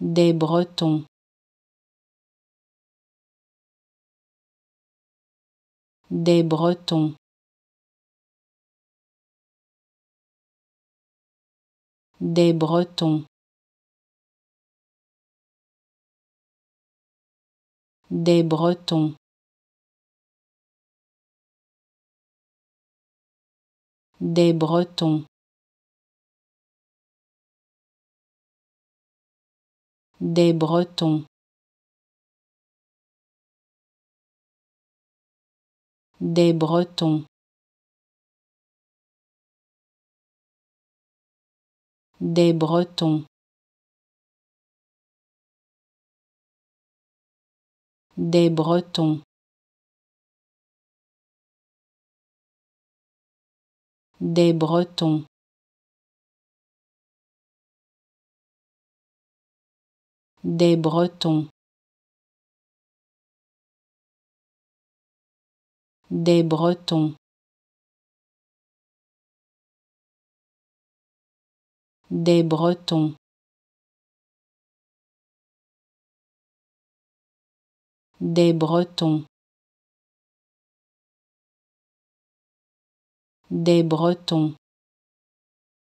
des Bretons. Des Bretons. Des Bretons. Des Bretons. Des Bretons. des Bretons. Des Bretons. Des Bretons. Des Bretons. Des Bretons. des Bretons, des Bretons, des Bretons. des Bretons, des Bretons.